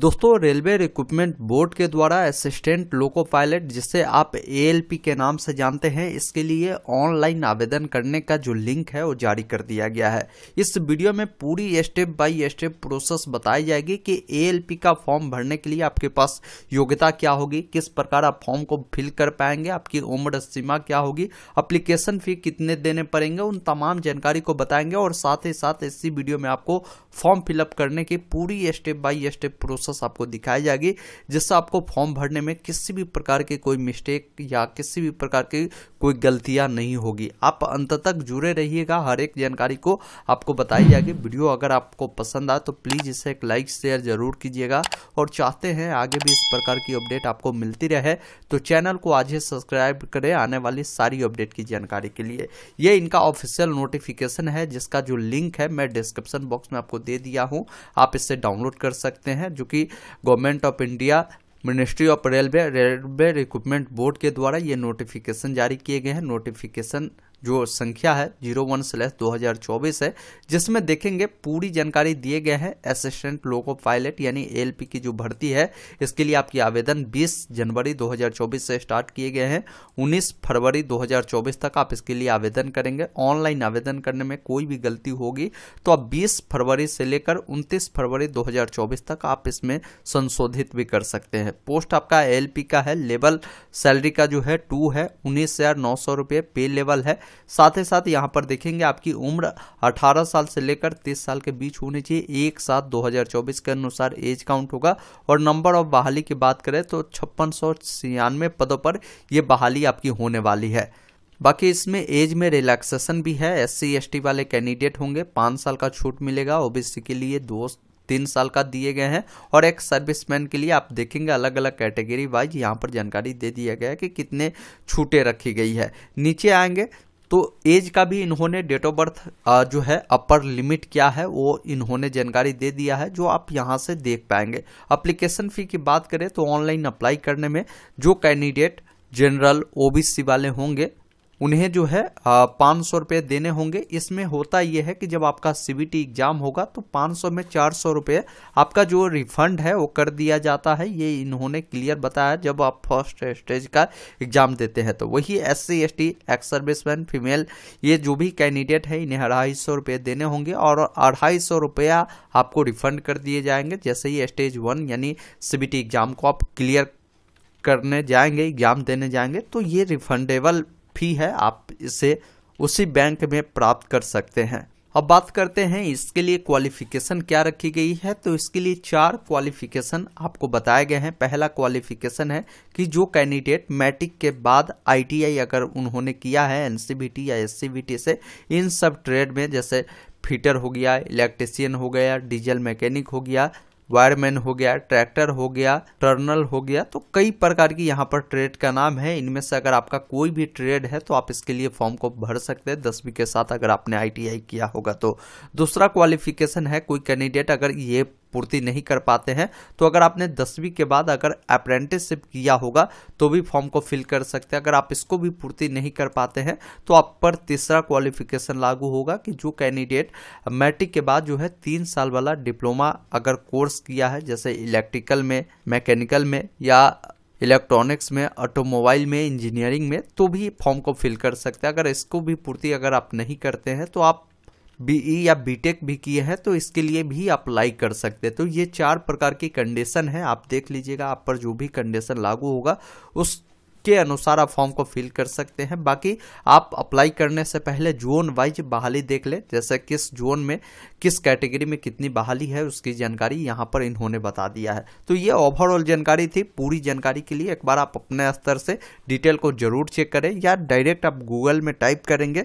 दोस्तों railway recruitment board के द्वारा असिस्टेंट लोको पायलट जिसे आप एएलपी के नाम से जानते हैं इसके लिए ऑनलाइन आवेदन करने का जो लिंक है वो जारी कर दिया गया है इस वीडियो में पूरी स्टेप बाय स्टेप प्रोसेस बताई जाएगी कि एएलपी का फॉर्म भरने के लिए आपके पास योग्यता क्या होगी किस प्रकार आप फॉर्म को फिल कर पाएंगे आपकी उम्र सीमा क्या होगी अप्लीकेशन फी कितने देने पड़ेंगे उन तमाम जानकारी को बताएंगे और साथ ही साथ इसी वीडियो में आपको फॉर्म फिलअप करने की पूरी step by step process process आपको दिखाई जाएगी जिससे आपको फॉर्म भरने में किसी भी प्रकार की कोई मिस्टेक या किसी भी प्रकार की कोई गलतियाँ नहीं होगी आप अंत तक जुड़े रहिएगा हर एक जानकारी को आपको बताई जाएगी वीडियो अगर आपको पसंद आए तो प्लीज़ इसे एक लाइक शेयर ज़रूर कीजिएगा और चाहते हैं आगे भी इस प्रकार की अपडेट आपको मिलती रहे तो चैनल को आज ही सब्सक्राइब करें आने वाली सारी अपडेट की जानकारी के लिए ये इनका ऑफिशियल नोटिफिकेशन है जिसका जो लिंक है मैं डिस्क्रिप्शन बॉक्स में आपको दे दिया हूँ आप इसे डाउनलोड कर सकते हैं जो कि government of India ministry of railway railway recruitment board के द्वारा ये नोटिफिकेशन जारी किए गए हैं नोटिफिकेशन जो संख्या है जीरो वन स्लैश दो हज़ार चौबीस है जिसमें देखेंगे पूरी जानकारी दिए गए हैं असिस्टेंट लोको पायलट यानी एलपी की जो भर्ती है इसके लिए आपकी आवेदन 20 जनवरी 2024 से स्टार्ट किए गए हैं 19 फरवरी 2024 तक आप इसके लिए आवेदन करेंगे ऑनलाइन आवेदन करने में कोई भी गलती होगी तो आप बीस फरवरी से लेकर उनतीस फरवरी दो तक आप इसमें संशोधित भी कर सकते हैं पोस्ट आपका एल का है लेवल सैलरी का जो है टू है उन्नीस हज़ार नौ सौ रुपये पे लेवल है साथ ही साथ यहाँ पर देखेंगे आपकी उम्र 18 साल से लेकर 30 साल के बीच होनी चाहिए एक साथ 2024 के अनुसार एज काउंट होगा और नंबर ऑफ बहाली की बात करें तो छप्पन पदों पर यह बहाली आपकी होने वाली है बाकी इसमें एज में रिलैक्सेशन भी है एस सी वाले कैंडिडेट होंगे पाँच साल का छूट मिलेगा ओबीसी के लिए दो तीन साल का दिए गए हैं और एक सर्विसमैन के लिए आप देखेंगे अलग अलग कैटेगरी वाइज यहाँ पर जानकारी दे दिया गया है कि कितने छूटे रखी गई है नीचे आएंगे तो एज का भी इन्होंने डेट ऑफ बर्थ जो है अपर लिमिट क्या है वो इन्होंने जानकारी दे दिया है जो आप यहाँ से देख पाएंगे अप्लीकेशन फ़ी की बात करें तो ऑनलाइन अप्लाई करने में जो कैंडिडेट जनरल ओबीसी वाले होंगे उन्हें जो है पाँच सौ रुपये देने होंगे इसमें होता यह है कि जब आपका सी एग्ज़ाम होगा तो पाँच सौ में चार सौ रुपये आपका जो रिफंड है वो कर दिया जाता है ये इन्होंने क्लियर बताया जब आप फर्स्ट स्टेज का एग्ज़ाम देते हैं तो वही S C S T ex serviceman female ये जो भी कैंडिडेट है इन्हें अढ़ाई सौ रुपये देने होंगे और अढ़ाई सौ रुपया आपको रिफंड कर दिए जाएंगे जैसे ही स्टेज वन यानी सी एग्ज़ाम को आप क्लियर करने जाएंगे एग्ज़ाम देने जाएंगे तो ये रिफंडेबल फी है आप इसे उसी बैंक में प्राप्त कर सकते हैं अब बात करते हैं इसके लिए क्वालिफिकेशन क्या रखी गई है तो इसके लिए चार क्वालिफिकेशन आपको बताए गए हैं पहला क्वालिफिकेशन है कि जो कैंडिडेट मैट्रिक के बाद आईटीआई अगर उन्होंने किया है एनसीबीटी या एससीबीटी से इन सब ट्रेड में जैसे फिटर हो गया इलेक्ट्रिशियन हो गया डीजल मैकेनिक हो गया वायरमैन हो गया ट्रैक्टर हो गया टर्नल हो गया तो कई प्रकार की यहाँ पर ट्रेड का नाम है इनमें से अगर आपका कोई भी ट्रेड है तो आप इसके लिए फॉर्म को भर सकते हैं दसवीं के साथ अगर आपने आई किया होगा तो दूसरा क्वालिफिकेशन है कोई कैंडिडेट अगर ये पूर्ति नहीं कर पाते हैं तो अगर आपने दसवीं के बाद अगर अप्रेंटिसशिप किया होगा तो भी फॉर्म को फिल कर सकते हैं अगर आप इसको भी पूर्ति नहीं कर पाते हैं तो आप पर तीसरा क्वालिफिकेशन लागू होगा कि जो कैंडिडेट मैट्रिक के बाद जो है तीन साल वाला डिप्लोमा अगर कोर्स किया है जैसे इलेक्ट्रिकल में मैकेनिकल में या इलेक्ट्रॉनिक्स में ऑटोमोबाइल में इंजीनियरिंग में तो भी फॉर्म को फिल कर सकते हैं अगर इसको भी पूर्ति अगर आप नहीं करते हैं तो आप बीई e या बीटेक भी किए हैं तो इसके लिए भी अप्लाई कर सकते हैं तो ये चार प्रकार की कंडीशन है आप देख लीजिएगा आप पर जो भी कंडीशन लागू होगा उस के अनुसार आप फॉर्म को फिल कर सकते हैं बाकी आप अप्लाई करने से पहले जोन वाइज बहाली देख लें जैसे किस जोन में किस कैटेगरी में कितनी बहाली है उसकी जानकारी यहाँ पर इन्होंने बता दिया है तो ये ओवरऑल जानकारी थी पूरी जानकारी के लिए एक बार आप अपने स्तर से डिटेल को जरूर चेक करें या डायरेक्ट आप गूगल में टाइप करेंगे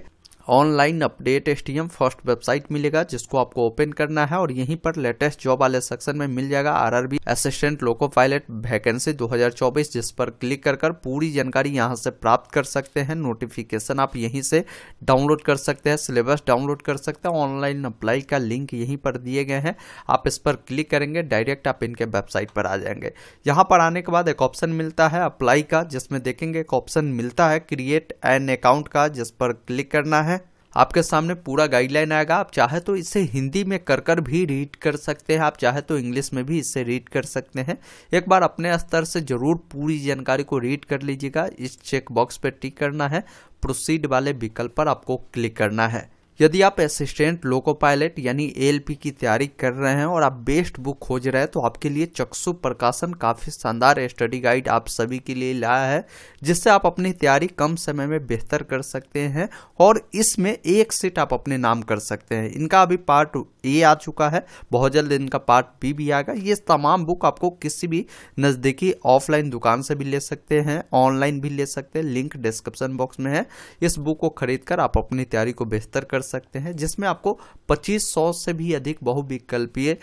online updates first website मिलेगा जिसको आपको ओपन करना है और यहीं पर लेटेस्ट जॉब वाले सेक्शन में मिल जाएगा RRB assistant loco pilot vacancy 2024 जिस पर क्लिक कर कर पूरी जानकारी यहां से प्राप्त कर सकते हैं नोटिफिकेशन आप यहीं से डाउनलोड कर सकते हैं सिलेबस डाउनलोड कर सकते हैं ऑनलाइन अप्लाई का लिंक यहीं पर दिए गए हैं आप इस पर क्लिक करेंगे डायरेक्ट आप इनके वेबसाइट पर आ जाएंगे यहाँ पर आने के बाद एक ऑप्शन मिलता है अप्लाई का जिसमें देखेंगे एक ऑप्शन मिलता है क्रिएट एन अकाउंट का जिस पर क्लिक करना है आपके सामने पूरा गाइडलाइन आएगा आप चाहे तो इसे हिंदी में कर कर भी रीड कर सकते हैं आप चाहे तो इंग्लिश में भी इसे रीड कर सकते हैं एक बार अपने स्तर से ज़रूर पूरी जानकारी को रीड कर लीजिएगा इस चेकबॉक्स पर टिक करना है प्रोसीड वाले विकल्प पर आपको क्लिक करना है यदि आप असिस्टेंट लोको पायलट यानी एल की तैयारी कर रहे हैं और आप बेस्ट बुक खोज रहे हैं तो आपके लिए चक्षु प्रकाशन काफ़ी शानदार स्टडी गाइड आप सभी के लिए लाया है जिससे आप अपनी तैयारी कम समय में बेहतर कर सकते हैं और इसमें एक सीट आप अपने नाम कर सकते हैं इनका अभी पार्ट ए आ चुका है बहुत जल्द इनका पार्ट बी भी आएगा ये तमाम बुक आपको किसी भी नज़दीकी ऑफलाइन दुकान से भी ले सकते हैं ऑनलाइन भी ले सकते हैं लिंक डिस्क्रिप्शन बॉक्स में है इस बुक को खरीद कर आप अपनी तैयारी को बेहतर कर सकते हैं जिसमें आपको 2500 से भी अधिक बहुविकल्पीय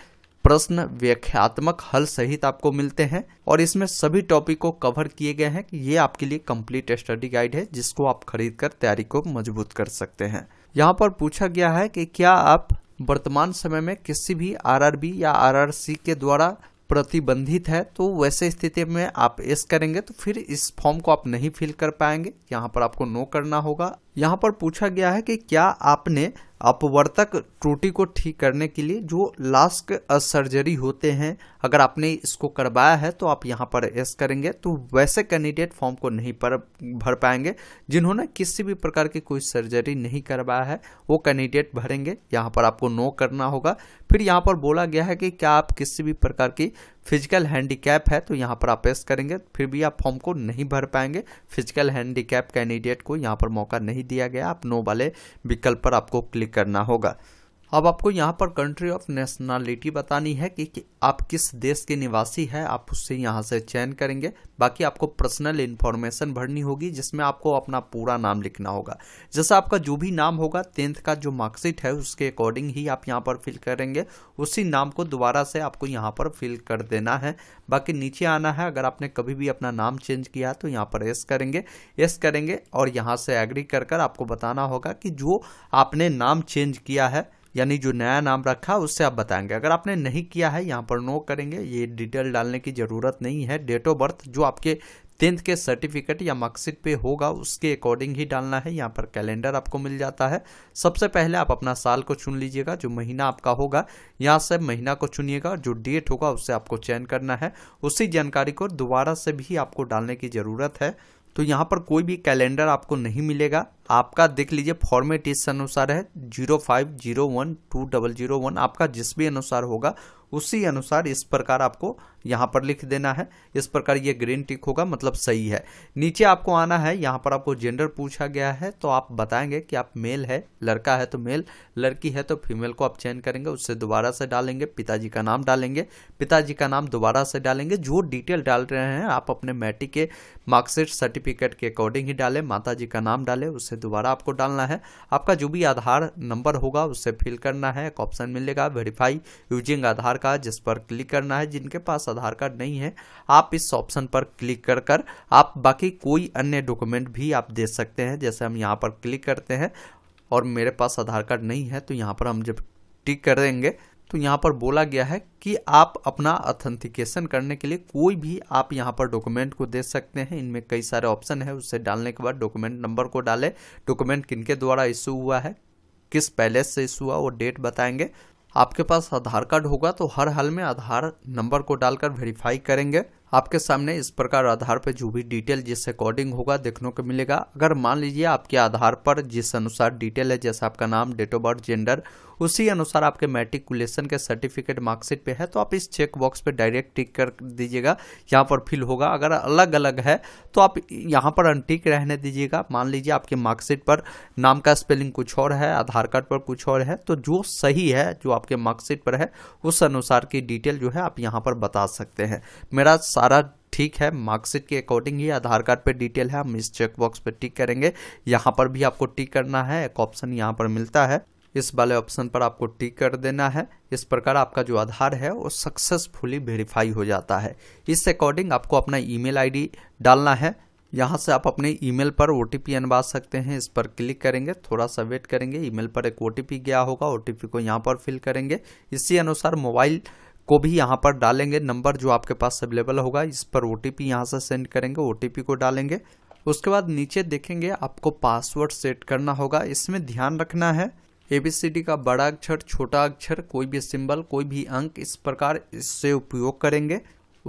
प्रश्न व्याख्यात्मक हल सहित आपको मिलते हैं और इसमें सभी टॉपिक को कवर किए गए हैं कि ये आपके लिए कंप्लीट स्टडी गाइड है जिसको आप खरीद कर तैयारी को मजबूत कर सकते हैं यहाँ पर पूछा गया है कि क्या आप वर्तमान समय में किसी भी आरआरबी या आरआरसी के द्वारा प्रतिबंधित है तो वैसे स्थिति में आप एस करेंगे तो फिर इस फॉर्म को आप नहीं फिल कर पाएंगे यहाँ पर आपको नो करना होगा यहाँ पर पूछा गया है कि क्या आपने अपवर्तक त्रुटि को ठीक करने के लिए जो लास्क सर्जरी होते हैं अगर आपने इसको करवाया है तो आप यहाँ पर एस करेंगे तो वैसे कैंडिडेट फॉर्म को नहीं पर भर पाएंगे जिन्होंने किसी भी प्रकार की कोई सर्जरी नहीं करवाया है वो कैंडिडेट भरेंगे यहाँ पर आपको नो करना होगा फिर यहाँ पर बोला गया है कि क्या आप किसी भी प्रकार की फिजिकल हैंडीकैप है तो यहाँ पर आप पेस्ट करेंगे फिर भी आप फॉर्म को नहीं भर पाएंगे फिजिकल हैंडीकैप कैंडिडेट को यहाँ पर मौका नहीं दिया गया आप नो वाले विकल्प पर आपको क्लिक करना होगा अब आपको यहाँ पर कंट्री ऑफ नेशनलिटी बतानी है कि, कि आप किस देश के निवासी हैं आप उससे यहाँ से चयन करेंगे बाकी आपको पर्सनल इन्फॉर्मेशन भरनी होगी जिसमें आपको अपना पूरा नाम लिखना होगा जैसा आपका जो भी नाम होगा टेंथ का जो मार्कशीट है उसके अकॉर्डिंग ही आप यहाँ पर फिल करेंगे उसी नाम को दोबारा से आपको यहाँ पर फिल कर देना है बाकी नीचे आना है अगर आपने कभी भी अपना नाम चेंज किया तो यहाँ पर एस करेंगे एस करेंगे और यहाँ से एग्री कर कर आपको बताना होगा कि जो आपने नाम चेंज किया है यानी जो नया नाम रखा उससे आप बताएंगे अगर आपने नहीं किया है यहाँ पर नो करेंगे ये डिटेल डालने की ज़रूरत नहीं है डेट ऑफ बर्थ जो आपके टेंथ के सर्टिफिकेट या मार्कशीट पे होगा उसके अकॉर्डिंग ही डालना है यहाँ पर कैलेंडर आपको मिल जाता है सबसे पहले आप अपना साल को चुन लीजिएगा जो महीना आपका होगा यहाँ से महीना को चुनिएगा जो डेट होगा उससे आपको चयन करना है उसी जानकारी को दोबारा से भी आपको डालने की ज़रूरत है तो यहाँ पर कोई भी कैलेंडर आपको नहीं मिलेगा आपका देख लीजिए फॉर्मेट इस अनुसार है zero five zero one two double zero one आपका जिस भी अनुसार होगा उसी अनुसार इस प्रकार आपको यहाँ पर लिख देना है इस प्रकार ये ग्रीन टिक होगा मतलब सही है नीचे आपको आना है यहाँ पर आपको जेंडर पूछा गया है तो आप बताएंगे कि आप मेल है लड़का है तो मेल लड़की है तो फीमेल को आप चयन करेंगे उससे दोबारा से डालेंगे पिताजी का नाम डालेंगे पिताजी का नाम दोबारा से डालेंगे जो डिटेल डाल रहे हैं आप अपने मैट्रिक के मार्कशीट सर्टिफिकेट के अकॉर्डिंग ही डालें माता जी का नाम डालें उससे से दोबारा आपको डालना है आपका जो भी आधार नंबर होगा उससे फिल करना है एक ऑप्शन मिलेगा वेरीफाई यूजिंग आधार कार्ड जिस पर क्लिक करना है जिनके पास आधार कार्ड नहीं है आप इस ऑप्शन पर क्लिक कर कर आप बाकी कोई अन्य डॉक्यूमेंट भी आप दे सकते हैं जैसे हम यहाँ पर क्लिक करते हैं और मेरे पास आधार कार्ड नहीं है तो यहाँ पर हम जब टिक कर देंगे तो यहाँ पर बोला गया है कि आप अपना ऑथेंटिकेशन करने के लिए कोई भी आप यहाँ पर डॉक्यूमेंट को दे सकते हैं इनमें कई सारे ऑप्शन है उसे डालने के बाद डॉक्यूमेंट नंबर को डालें डॉक्यूमेंट किनके द्वारा इशू हुआ है किस पैलेस से इशू हुआ वो डेट बताएंगे आपके पास आधार कार्ड होगा तो हर हाल में आधार नंबर को डालकर वेरीफाई करेंगे आपके सामने इस प्रकार आधार पर जो भी डिटेल जिस अकॉर्डिंग होगा देखने को मिलेगा अगर मान लीजिए आपके आधार पर जिस अनुसार डिटेल है जैसे आपका नाम डेट ऑफ बर्थ जेंडर उसी अनुसार आपके मेट्रिकुलेशन के सर्टिफिकेट मार्कशीट पे है तो आप इस चेक बॉक्स पे डायरेक्ट टिक कर दीजिएगा यहाँ पर फिल होगा अगर अलग अलग है तो आप यहाँ पर अनटिक रहने दीजिएगा मान लीजिए आपके मार्कशीट पर नाम का स्पेलिंग कुछ और है आधार कार्ड पर कुछ और है तो जो सही है जो आपके मार्कशीट पर है उस अनुसार की डिटेल जो है आप यहाँ पर बता सकते हैं मेरा सारा ठीक है मार्कशीट के अकॉर्डिंग ही आधार कार्ड पे डिटेल है हम इस चेक बॉक्स पे टिक करेंगे यहाँ पर भी आपको टिक करना है एक ऑप्शन यहाँ पर मिलता है इस वाले ऑप्शन पर आपको टिक कर देना है इस प्रकार आपका जो आधार है वो सक्सेसफुली वेरीफाई हो जाता है इस अकॉर्डिंग आपको अपना ईमेल आईडी डालना है यहाँ से आप अपने ईमेल पर ओ अनवा सकते हैं इस पर क्लिक करेंगे थोड़ा सा वेट करेंगे ईमेल पर एक ओ गया होगा ओ को यहाँ पर फिल करेंगे इसी अनुसार मोबाइल को भी यहाँ पर डालेंगे नंबर जो आपके पास अवेलेबल होगा इस पर ओ टी यहाँ से सेंड करेंगे ओ को डालेंगे उसके बाद नीचे देखेंगे आपको पासवर्ड सेट करना होगा इसमें ध्यान रखना है एबीसीडी का बड़ा अक्षर छोटा अक्षर कोई भी सिंबल कोई भी अंक इस प्रकार इससे उपयोग करेंगे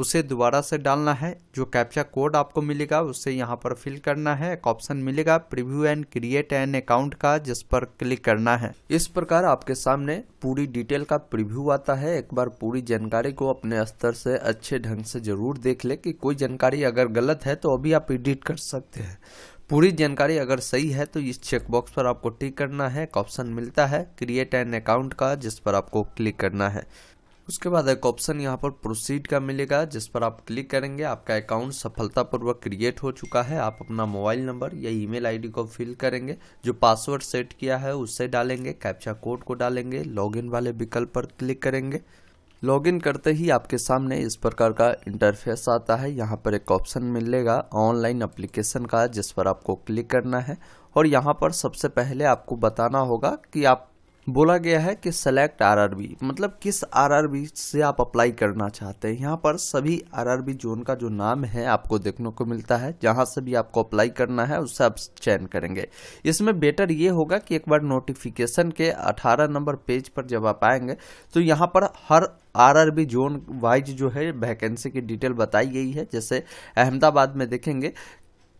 उसे दोबारा से डालना है जो कैप्चा कोड आपको मिलेगा उसे यहाँ पर फिल करना है एक ऑप्शन मिलेगा preview and create an account का जिस पर क्लिक करना है इस प्रकार आपके सामने पूरी डिटेल का प्रीव्यू आता है एक बार पूरी जानकारी को अपने स्तर से अच्छे ढंग से जरूर देख ले कि कोई जानकारी अगर गलत है तो अभी आप एडिट कर सकते हैं पूरी जानकारी अगर सही है तो इस चेकबॉक्स पर आपको टिक करना है एक ऑप्शन मिलता है क्रिएट एन अकाउंट का जिस पर आपको क्लिक करना है उसके बाद एक ऑप्शन यहाँ पर प्रोसीड का मिलेगा जिस पर आप क्लिक करेंगे आपका अकाउंट सफलतापूर्वक क्रिएट हो चुका है आप अपना मोबाइल नंबर या ईमेल आईडी को फिल करेंगे जो पासवर्ड सेट किया है उससे डालेंगे कैप्चा कोड को डालेंगे लॉगिन वाले विकल्प पर क्लिक करेंगे लॉगिन करते ही आपके सामने इस प्रकार का इंटरफेस आता है यहाँ पर एक ऑप्शन मिलेगा ऑनलाइन एप्लीकेशन का जिस पर आपको क्लिक करना है और यहाँ पर सबसे पहले आपको बताना होगा कि आप बोला गया है कि सेलेक्ट आरआरबी मतलब किस आरआरबी से आप अप्लाई करना चाहते हैं यहाँ पर सभी आरआरबी जोन का जो नाम है आपको देखने को मिलता है जहाँ से भी आपको अप्लाई करना है उससे आप चयन करेंगे इसमें बेटर ये होगा कि एक बार नोटिफिकेशन के 18 नंबर पेज पर जब आप आएंगे तो यहाँ पर हर आरआरबी जोन वाइज जो है वैकेंसी की डिटेल बताई गई है जैसे अहमदाबाद में देखेंगे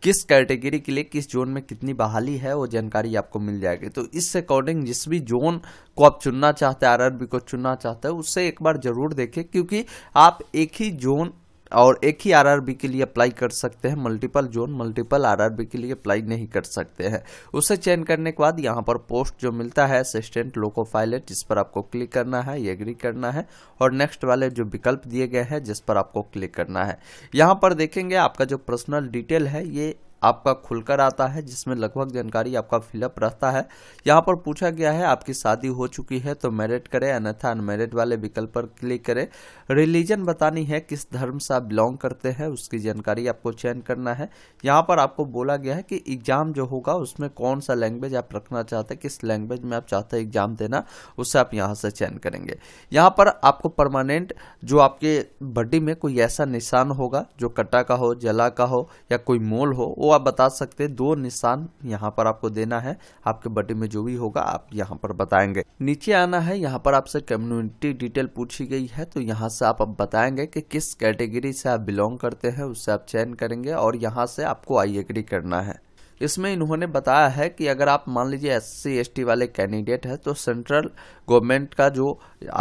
किस कैटेगरी के लिए किस जोन में कितनी बहाली है वो जानकारी आपको मिल जाएगी तो इस अकॉर्डिंग जिस भी जोन को आप चुनना चाहते हैं आरआरबी को चुनना चाहते हैं उससे एक बार जरूर देखें क्योंकि आप एक ही जोन और एक ही आरआरबी के लिए अप्लाई कर सकते हैं मल्टीपल जोन मल्टीपल आरआरबी के लिए अप्लाई नहीं कर सकते हैं उसे चयन करने के बाद यहाँ पर पोस्ट जो मिलता है असिस्टेंट लोको पायलट जिस पर आपको क्लिक करना है एग्री करना है और नेक्स्ट वाले जो विकल्प दिए गए हैं जिस पर आपको क्लिक करना है यहाँ पर देखेंगे आपका जो पर्सनल डिटेल है ये आपका खुलकर आता है जिसमें लगभग जानकारी आपका फिलअप रहता है यहाँ पर पूछा गया है आपकी शादी हो चुकी है तो मैरिड करें अन्यथा अनमेरिड वाले विकल्प पर क्लिक करें रिलीजन बतानी है किस धर्म से आप बिलोंग करते हैं उसकी जानकारी आपको चयन करना है यहाँ पर आपको बोला गया है कि एग्ज़ाम जो होगा उसमें कौन सा लैंग्वेज आप रखना चाहते हैं किस लैंग्वेज में आप चाहते हैं एग्ज़ाम देना उससे आप यहाँ से चयन करेंगे यहाँ पर आपको परमानेंट जो आपके बड्डी में कोई ऐसा निशान होगा जो कटा का हो जला का हो या कोई मोल हो वो आप बता सकते हैं दो निशान यहाँ पर आपको देना है आपके बटे में जो भी होगा आप यहाँ पर बताएंगे नीचे आना है यहाँ पर आपसे कम्युनिटी डिटेल पूछी गई है तो यहाँ से आप बताएंगे कि किस कैटेगरी से आप बिलोंग करते हैं उससे आप चयन करेंगे और यहाँ से आपको आई एग्री करना है इसमें इन्होंने बताया है कि अगर आप मान लीजिए एस सी वाले कैंडिडेट हैं तो सेंट्रल गवर्नमेंट का जो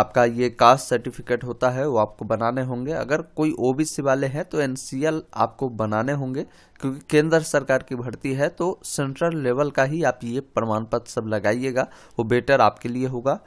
आपका ये कास्ट सर्टिफिकेट होता है वो आपको बनाने होंगे अगर कोई ओबीसी वाले हैं तो एनसीएल आपको बनाने होंगे क्योंकि केंद्र सरकार की भर्ती है तो सेंट्रल लेवल का ही आप ये प्रमाण पत्र सब लगाइएगा वो बेटर आपके लिए होगा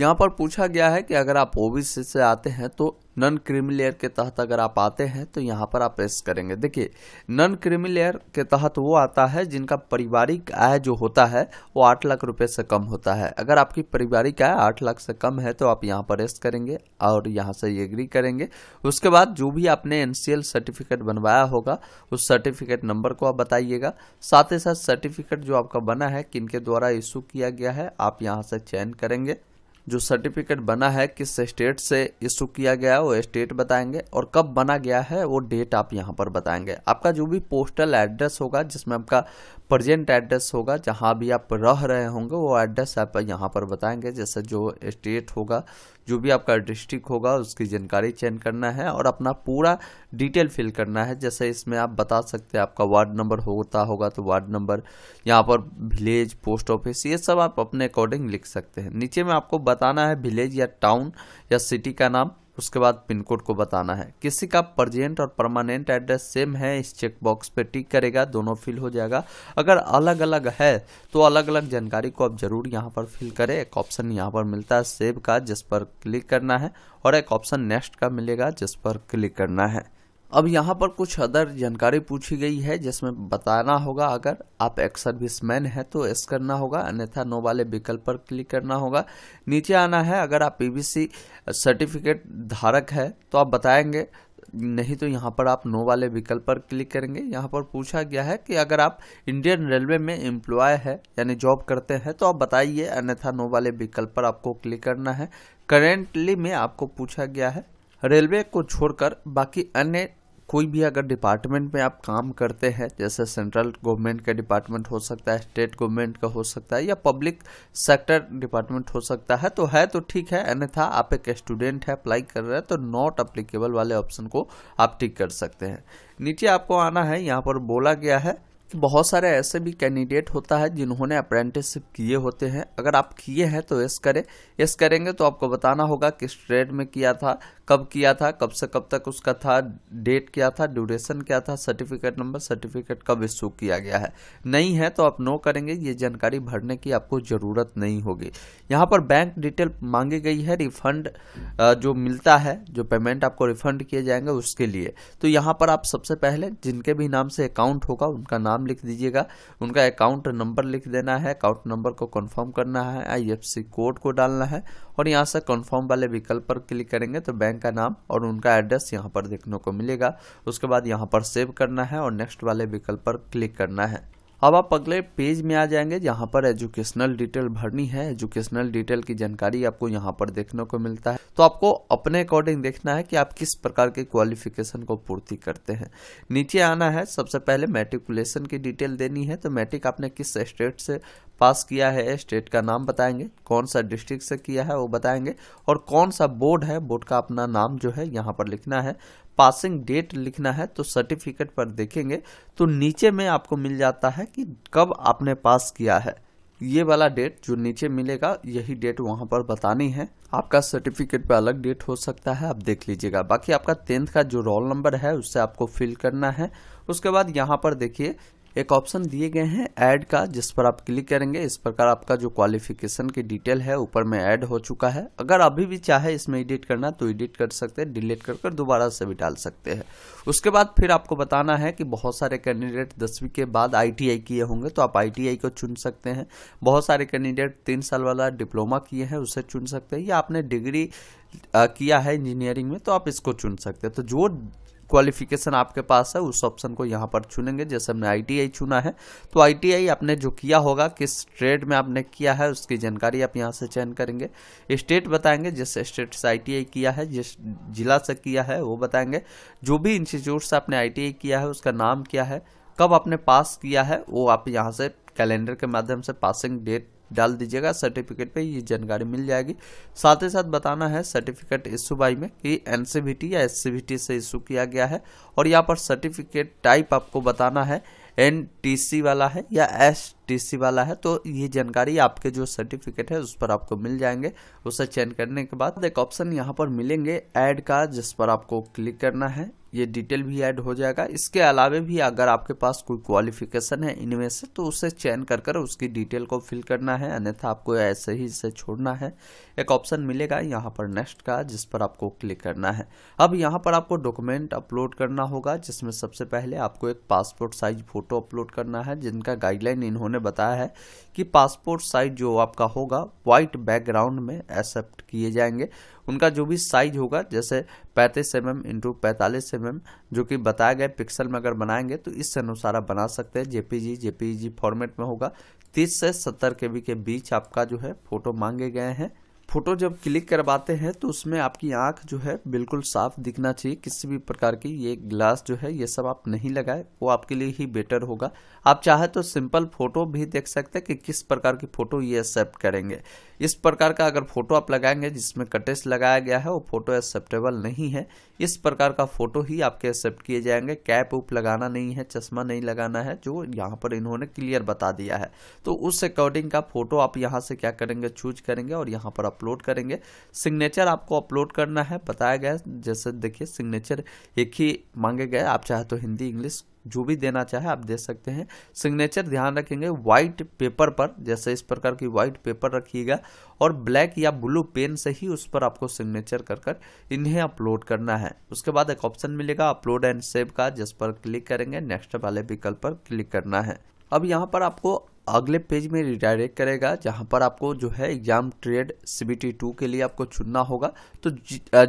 यहाँ पर पूछा गया है कि अगर आप ओबीसी से आते हैं तो नन क्रीमी लेयर के तहत अगर आप आते हैं तो यहाँ पर आप प्रेस करेंगे देखिए नन क्रीमी लेयर के तहत वो आता है जिनका पारिवारिक आय जो होता है वो आठ लाख रुपये से कम होता है अगर आपकी पारिवारिक आय आठ लाख से कम है तो आप यहाँ पर रेस्ट करेंगे और यहाँ से एग्री करेंगे उसके बाद जो भी आपने एन सर्टिफिकेट बनवाया होगा उस सर्टिफिकेट नंबर को आप बताइएगा साथ ही साथ सर्टिफिकेट जो आपका बना है किन के द्वारा इशू किया गया है आप यहाँ से चयन करेंगे जो सर्टिफिकेट बना है किस स्टेट से इशू किया गया वो स्टेट बताएंगे और कब बना गया है वो डेट आप यहाँ पर बताएंगे आपका जो भी पोस्टल एड्रेस होगा जिसमें आपका प्रजेंट एड्रेस होगा जहाँ भी आप रह रहे होंगे वो एड्रेस आप यहाँ पर बताएंगे जैसे जो स्टेट होगा जो भी आपका डिस्ट्रिक्ट होगा उसकी जानकारी चेंज करना है और अपना पूरा डिटेल फिल करना है जैसे इसमें आप बता सकते हैं आपका वार्ड नंबर होता होगा तो वार्ड नंबर यहाँ पर विलेज पोस्ट ऑफिस ये सब आप अपने अकॉर्डिंग लिख सकते हैं नीचे में आपको बताना है विलेज या टाउन या सिटी का नाम उसके बाद पिन कोड को बताना है किसी का परजेंट और परमानेंट एड्रेस सेम है इस चेक बॉक्स पे टिक करेगा दोनों फिल हो जाएगा अगर अलग अलग है तो अलग अलग जानकारी को आप जरूर यहाँ पर फिल करें एक ऑप्शन यहाँ पर मिलता है सेव का जिस पर क्लिक करना है और एक ऑप्शन नेक्स्ट का मिलेगा जिस पर क्लिक करना है अब यहाँ पर कुछ अदर जानकारी पूछी गई है जिसमें बताना होगा अगर आप एक सर्विसमैन हैं तो एस करना होगा अन्यथा नो वाले विकल्प पर क्लिक करना होगा नीचे आना है अगर आप पीबीसी सर्टिफिकेट धारक है तो आप बताएंगे नहीं तो यहाँ पर आप नो वाले विकल्प पर क्लिक करेंगे यहाँ पर पूछा गया है कि अगर आप इंडियन रेलवे में एम्प्लॉय है यानी जॉब करते हैं तो आप बताइए अन्यथा नो वाले विकल्प पर आपको क्लिक करना है करेंटली में आपको पूछा गया है रेलवे को छोड़कर बाकी अन्य कोई भी अगर डिपार्टमेंट में आप काम करते हैं जैसे सेंट्रल गवर्नमेंट का डिपार्टमेंट हो सकता है स्टेट गवर्नमेंट का हो सकता है या पब्लिक सेक्टर डिपार्टमेंट हो सकता है तो है तो ठीक है अन्यथा आप एक स्टूडेंट है अप्लाई कर रहे हैं तो नॉट अप्लीकेबल वाले ऑप्शन को आप टिक कर सकते हैं नीचे आपको आना है यहाँ पर बोला गया है तो बहुत सारे ऐसे भी कैंडिडेट होता है जिन्होंने अप्रेंटिसशिप किए होते हैं अगर आप किए हैं तो यस करें यस करेंगे तो आपको बताना होगा किस ट्रेड में किया था कब किया था कब से कब तक उसका था डेट क्या था ड्यूरेशन क्या था सर्टिफिकेट नंबर सर्टिफिकेट कब इशू किया गया है नहीं है तो आप नो करेंगे ये जानकारी भरने की आपको ज़रूरत नहीं होगी यहाँ पर बैंक डिटेल मांगी गई है रिफंड जो मिलता है जो पेमेंट आपको रिफंड किए जाएंगे उसके लिए तो यहाँ पर आप सबसे पहले जिनके भी नाम से अकाउंट होगा उनका नाम नाम लिख दीजिएगा उनका अकाउंट नंबर लिख देना है अकाउंट नंबर को कंफर्म करना है आईएफएससी कोड को डालना है और यहाँ से कंफर्म वाले विकल्प पर क्लिक करेंगे तो बैंक का नाम और उनका एड्रेस यहाँ पर देखने को मिलेगा उसके बाद यहाँ पर सेव करना है और नेक्स्ट वाले विकल्प पर क्लिक करना है अब आप अगले पेज में आ जाएंगे जहाँ पर एजुकेशनल डिटेल भरनी है एजुकेशनल डिटेल की जानकारी आपको यहाँ पर देखने को मिलता है तो आपको अपने अकॉर्डिंग देखना है कि आप किस प्रकार के क्वालिफिकेशन को पूर्ति करते हैं नीचे आना है सबसे पहले मेट्रिकुलेशन की डिटेल देनी है तो मैट्रिक आपने किस स्टेट से पास किया है स्टेट का नाम बताएंगे कौन सा डिस्ट्रिक्ट से किया है वो बताएंगे और कौन सा बोर्ड है बोर्ड का अपना नाम जो है यहाँ पर लिखना है पासिंग डेट लिखना है तो सर्टिफिकेट पर देखेंगे तो नीचे में आपको मिल जाता है कि कब आपने पास किया है ये वाला डेट जो नीचे मिलेगा यही डेट वहाँ पर बतानी है आपका सर्टिफिकेट पे अलग डेट हो सकता है आप देख लीजिएगा बाकी आपका टेंथ का जो रोल नंबर है उससे आपको फिल करना है उसके बाद यहाँ पर देखिए एक ऑप्शन दिए गए हैं ऐड का जिस पर आप क्लिक करेंगे इस प्रकार आपका जो क्वालिफिकेशन की डिटेल है ऊपर में ऐड हो चुका है अगर अभी भी चाहे इसमें एडिट करना तो एडिट कर सकते हैं डिलीट कर कर दोबारा से भी डाल सकते हैं उसके बाद फिर आपको बताना है कि बहुत सारे कैंडिडेट दसवीं के बाद आई किए होंगे तो आप आई को चुन सकते हैं बहुत सारे कैंडिडेट तीन साल वाला डिप्लोमा किए हैं उसे चुन सकते हैं या आपने डिग्री किया है इंजीनियरिंग में तो आप इसको चुन सकते हैं तो जो क्वालिफिकेशन आपके पास है उस ऑप्शन को यहाँ पर चुनेंगे जैसे हमने आई चुना है तो आई आपने जो किया होगा किस ट्रेड में आपने किया है उसकी जानकारी आप यहाँ से चयन करेंगे स्टेट बताएंगे जिस स्टेट से आई किया है जिस जिला से किया है वो बताएंगे जो भी इंस्टीट्यूट से आपने आई किया है उसका नाम क्या है कब आपने पास किया है वो आप यहाँ से कैलेंडर के माध्यम से पासिंग डेट डाल दीजिएगा सर्टिफिकेट पे ये जानकारी मिल जाएगी साथ ही साथ बताना है सर्टिफिकेट इशू बाई में कि एन या एस से इशू किया गया है और यहाँ पर सर्टिफिकेट टाइप आपको बताना है एन वाला है या एस टीसी वाला है तो ये जानकारी आपके जो सर्टिफिकेट है उस पर आपको मिल जाएंगे उसे चेंज करने के बाद एक ऑप्शन यहाँ पर मिलेंगे ऐड का जिस पर आपको क्लिक करना है ये डिटेल भी ऐड हो जाएगा इसके अलावा भी अगर आपके पास कोई क्वालिफिकेशन है इनमें से तो उसे चयन कर कर उसकी डिटेल को फिल करना है अन्यथा आपको ऐसे ही इसे छोड़ना है एक ऑप्शन मिलेगा यहाँ पर नेक्स्ट का जिस पर आपको क्लिक करना है अब यहाँ पर आपको डॉक्यूमेंट अपलोड करना होगा जिसमें सबसे पहले आपको एक पासपोर्ट साइज फोटो अपलोड करना है जिनका गाइडलाइन इन्होंने ने बताया है कि पासपोर्ट साइज जो आपका होगा वाइट बैकग्राउंड में एक्सेप्ट किए जाएंगे उनका जो भी साइज होगा जैसे 35 एम एम इंटू पैंतालीस एम mm, जो कि बताए गए पिक्सल में अगर बनाएंगे तो इस अनुसार आप बना सकते हैं जेपीजी जेपीजी फॉर्मेट में होगा 30 से 70 के के बीच आपका जो है फोटो मांगे गए हैं फ़ोटो जब क्लिक करवाते हैं तो उसमें आपकी आंख जो है बिल्कुल साफ दिखना चाहिए किसी भी प्रकार की ये ग्लास जो है ये सब आप नहीं लगाए वो आपके लिए ही बेटर होगा आप चाहे तो सिंपल फ़ोटो भी देख सकते हैं कि किस प्रकार की फ़ोटो ये एक्सेप्ट करेंगे इस प्रकार का अगर फ़ोटो आप लगाएंगे जिसमें कटेस लगाया गया है वो फ़ोटो एक्सेप्टेबल नहीं है इस प्रकार का फ़ोटो ही आपके एक्सेप्ट किए जाएंगे कैप उप लगाना नहीं है चश्मा नहीं लगाना है जो यहाँ पर इन्होंने क्लियर बता दिया है तो उस अकॉर्डिंग का फ़ोटो आप यहाँ से क्या करेंगे चूज करेंगे और यहाँ पर आप अपलोड करेंगे सिग्नेचर आपको अपलोड करना है बताया गया जैसे देखिए सिग्नेचर एक ही मांगे गए आप चाहे तो हिंदी इंग्लिश जो भी देना चाहे आप दे सकते हैं सिग्नेचर ध्यान रखेंगे व्हाइट पेपर पर जैसे इस प्रकार की व्हाइट पेपर रखिएगा और ब्लैक या ब्लू पेन से ही उस पर आपको सिग्नेचर कर कर इन्हें अपलोड करना है उसके बाद एक ऑप्शन मिलेगा अपलोड एंड सेव का जिस पर क्लिक करेंगे नेक्स्ट वाले विकल्प पर क्लिक करना है अब यहाँ पर आपको अगले पेज में रिडायरेक्ट करेगा जहाँ पर आपको जो है एग्जाम ट्रेड सी टू के लिए आपको चुनना होगा तो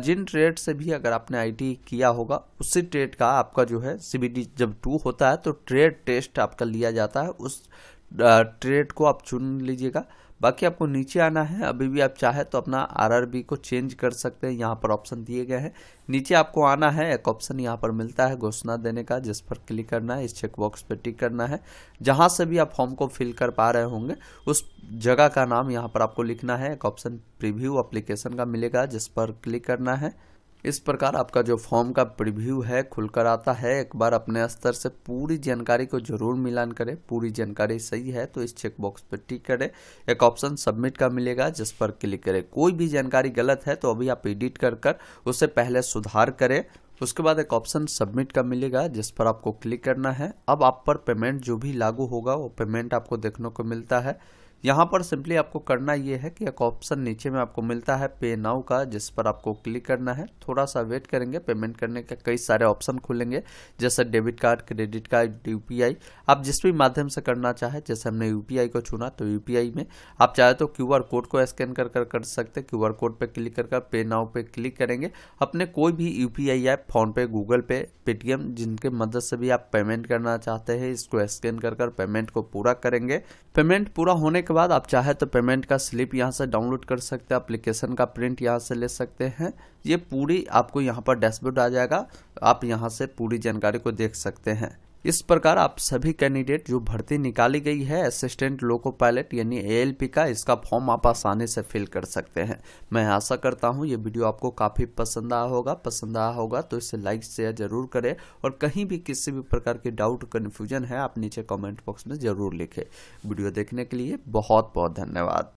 जिन ट्रेड से भी अगर आपने आईटी किया होगा उसी ट्रेड का आपका जो है सी जब टू होता है तो ट्रेड टेस्ट आपका लिया जाता है उस ट्रेड को आप चुन लीजिएगा बाकी आपको नीचे आना है अभी भी आप चाहे तो अपना आरआरबी को चेंज कर सकते हैं यहाँ पर ऑप्शन दिए गए हैं नीचे आपको आना है एक ऑप्शन यहाँ पर मिलता है घोषणा देने का जिस पर क्लिक करना है इस चेकबॉक्स पर टिक करना है जहाँ से भी आप फॉर्म को फिल कर पा रहे होंगे उस जगह का नाम यहाँ पर आपको लिखना है एक ऑप्शन प्रिव्यू अप्लीकेशन का मिलेगा जिस पर क्लिक करना है इस प्रकार आपका जो फॉर्म का प्रिव्यू है खुलकर आता है एक बार अपने स्तर से पूरी जानकारी को जरूर मिलान करें पूरी जानकारी सही है तो इस चेकबॉक्स पर टिक करें एक ऑप्शन सबमिट का मिलेगा जिस पर क्लिक करें कोई भी जानकारी गलत है तो अभी आप एडिट कर कर उसे पहले सुधार करें उसके बाद एक ऑप्शन सबमिट का मिलेगा जिस पर आपको क्लिक करना है अब आप पर पेमेंट जो भी लागू होगा वो पेमेंट आपको देखने को मिलता है यहाँ पर सिंपली आपको करना ये है कि एक ऑप्शन नीचे में आपको मिलता है पे नाउ का जिस पर आपको क्लिक करना है थोड़ा सा वेट करेंगे पेमेंट करने के कई सारे ऑप्शन खुलेंगे जैसे debit card credit card UPI आप जिस भी माध्यम से करना चाहे जैसे हमने यूपीआई को चुना तो यूपीआई में आप चाहे तो क्यू कोड को स्कैन कर कर कर सकते क्यू आर कोड पर क्लिक कर कर पे नाउ पर क्लिक करेंगे अपने कोई भी U P I app PhonePe Google Pay Paytm जिनके मदद से भी आप पेमेंट करना चाहते हैं इसको स्कैन कर कर पेमेंट को पूरा करेंगे पेमेंट पूरा होने के बाद आप चाहे तो पेमेंट का स्लिप यहाँ से डाउनलोड कर सकते हैं अप्लीकेशन का प्रिंट यहाँ से ले सकते हैं ये पूरी आपको यहाँ पर डैशबोर्ड आ जाएगा आप यहाँ से पूरी जानकारी को देख सकते हैं इस प्रकार आप सभी कैंडिडेट जो भर्ती निकाली गई है असिस्टेंट लोको पायलट यानी ए का इसका फॉर्म आप आसानी से फिल कर सकते हैं मैं आशा करता हूं ये वीडियो आपको काफ़ी पसंद आया होगा पसंद आया होगा तो इसे लाइक शेयर जरूर करें और कहीं भी किसी भी प्रकार के डाउट कन्फ्यूजन है आप नीचे कमेंट बॉक्स में ज़रूर लिखें वीडियो देखने के लिए बहुत बहुत धन्यवाद